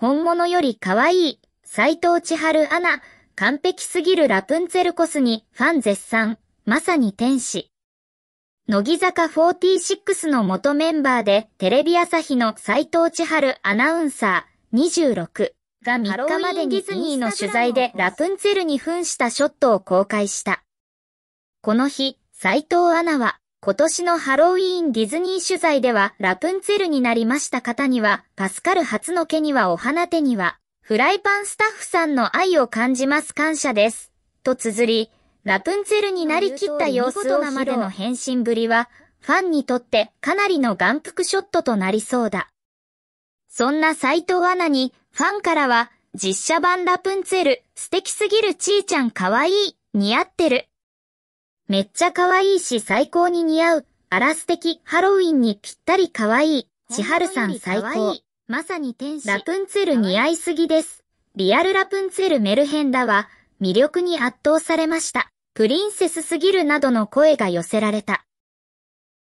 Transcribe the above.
本物より可愛い、斎藤千春アナ、完璧すぎるラプンツェルコスにファン絶賛、まさに天使。乃木坂46の元メンバーでテレビ朝日の斎藤千春アナウンサー26が3日までにディズニーの取材でラプンツェルに扮したショットを公開した。この日、斎藤アナは今年のハロウィーンディズニー取材ではラプンツェルになりました方には、パスカル初の毛にはお花手には、フライパンスタッフさんの愛を感じます感謝です。と綴り、ラプンツェルになりきった様子をまでの変身ぶりは、ファンにとってかなりの眼福ショットとなりそうだ。そんな斎藤アナに、ファンからは、実写版ラプンツェル、素敵すぎるちーちゃんかわいい、似合ってる、めっちゃ可愛いし最高に似合う。あら素的ハロウィンにぴったり可愛い。千春さん最高。まさに天使。ラプンツェル似合いすぎです。リアルラプンツェルメルヘンダは魅力に圧倒されました。プリンセスすぎるなどの声が寄せられた。